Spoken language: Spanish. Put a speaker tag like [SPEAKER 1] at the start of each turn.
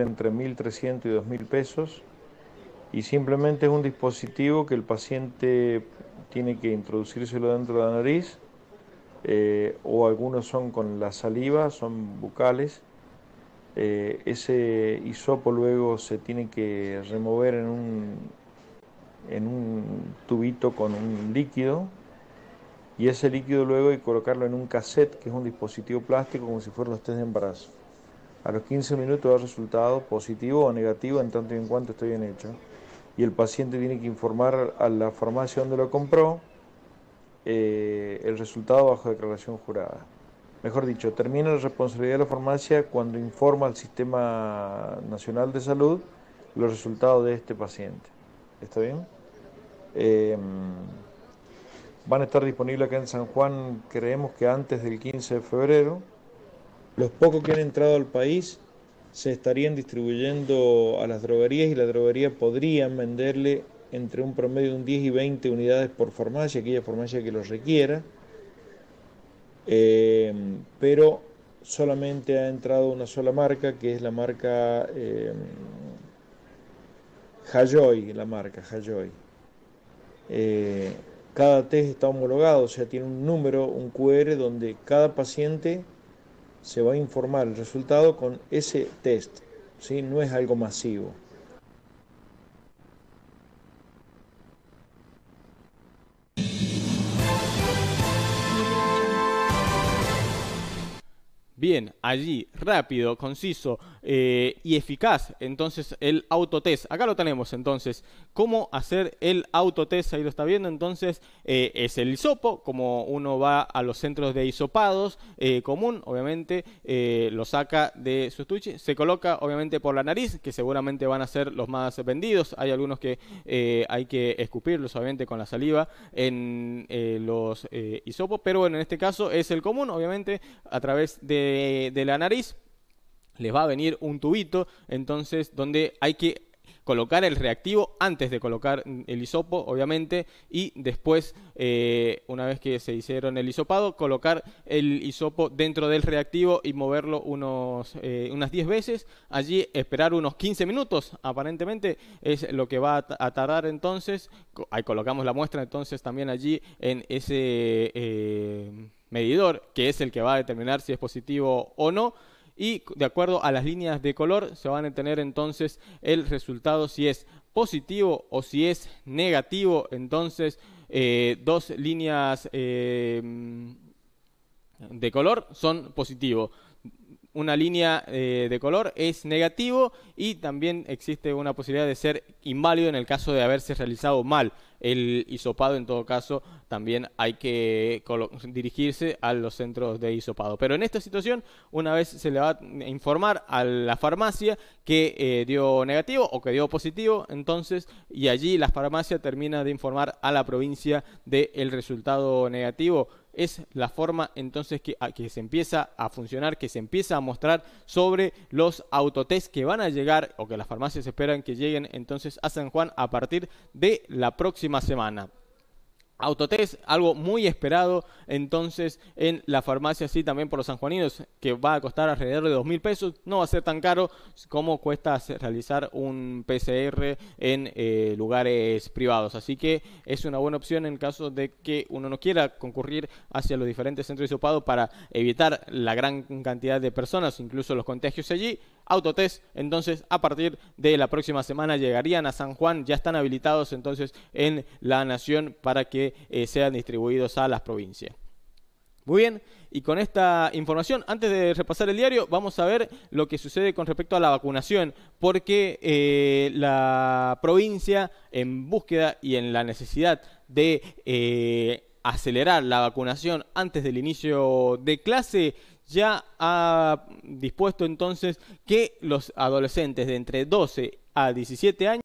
[SPEAKER 1] entre 1.300 y 2.000 pesos y simplemente es un dispositivo que el paciente tiene que introducírselo dentro de la nariz eh, o algunos son con la saliva, son bucales. Eh, ese hisopo luego se tiene que remover en un, en un tubito con un líquido y ese líquido luego y colocarlo en un cassette que es un dispositivo plástico como si fuera los test de embarazo. A los 15 minutos da resultado positivo o negativo en tanto y en cuanto esté bien hecho. Y el paciente tiene que informar a la farmacia donde lo compró eh, el resultado bajo declaración jurada. Mejor dicho, termina la responsabilidad de la farmacia cuando informa al Sistema Nacional de Salud los resultados de este paciente. ¿Está bien? Em, van a estar disponibles acá en San Juan, creemos que antes del 15 de febrero. Los pocos que han entrado al país se estarían distribuyendo a las droguerías y la droguería podrían venderle entre un promedio de un 10 y 20 unidades por farmacia, aquella farmacia que los requiera, eh, pero solamente ha entrado una sola marca, que es la marca eh, la marca Hayoy. Eh, cada test está homologado, o sea, tiene un número, un QR, donde cada paciente se va a informar el resultado con ese test, ¿sí? no es algo masivo.
[SPEAKER 2] bien, allí, rápido, conciso eh, y eficaz. Entonces, el autotest. Acá lo tenemos, entonces. ¿Cómo hacer el autotest? Ahí lo está viendo. Entonces, eh, es el hisopo, como uno va a los centros de hisopados eh, común, obviamente, lo saca de su estuche, se coloca, obviamente, por la nariz, que seguramente van a ser los más vendidos. Hay algunos que hay que escupirlos, obviamente, con la saliva en los hisopos, pero bueno, en este caso es el común, obviamente, a través de de, la nariz les va a venir un tubito, entonces donde hay que colocar el reactivo antes de colocar el hisopo, obviamente, y después, eh, una vez que se hicieron el hisopado, colocar el hisopo dentro del reactivo y moverlo unos, eh, unas 10 veces. Allí esperar unos 15 minutos, aparentemente, es lo que va a, tardar entonces. Ahí colocamos la muestra entonces también allí en ese... Eh, medidor, que es el que va a determinar si es positivo o no. Y de acuerdo a las líneas de color se van a tener entonces el resultado si es positivo o si es negativo. Entonces eh, dos líneas eh, de color son positivos una línea eh, de color es negativo y también existe una posibilidad de ser inválido en el caso de haberse realizado mal el isopado. En todo caso, también hay que dirigirse a los centros de isopado. Pero en esta situación, una vez se le va a informar a la farmacia que eh, dio negativo o que dio positivo, entonces, y allí la farmacia termina de informar a la provincia del resultado negativo es la forma entonces que, que, se empieza a funcionar, que se empieza a mostrar sobre los autotest que van a llegar o que las farmacias esperan que lleguen entonces a San Juan a partir de la próxima semana. Autotest, algo muy esperado entonces en la farmacia, sí, también por los sanjuaninos, que va a costar alrededor de dos mil pesos. No va a ser tan caro como cuesta realizar un PCR en eh, lugares privados. Así que es una buena opción en caso de que uno no quiera concurrir hacia los diferentes centros de sopado para evitar la gran cantidad de personas, incluso los contagios allí autotest. Entonces, a partir de la próxima semana llegarían a San Juan, ya están habilitados entonces en la nación para que eh, sean distribuidos a las provincias. Muy bien, y con esta información, antes de repasar el diario, vamos a ver lo que sucede con respecto a la vacunación, porque eh, la provincia, en búsqueda y en la necesidad de eh, acelerar la vacunación antes del inicio de clase, ya ha dispuesto entonces que los adolescentes de entre 12 a 17 años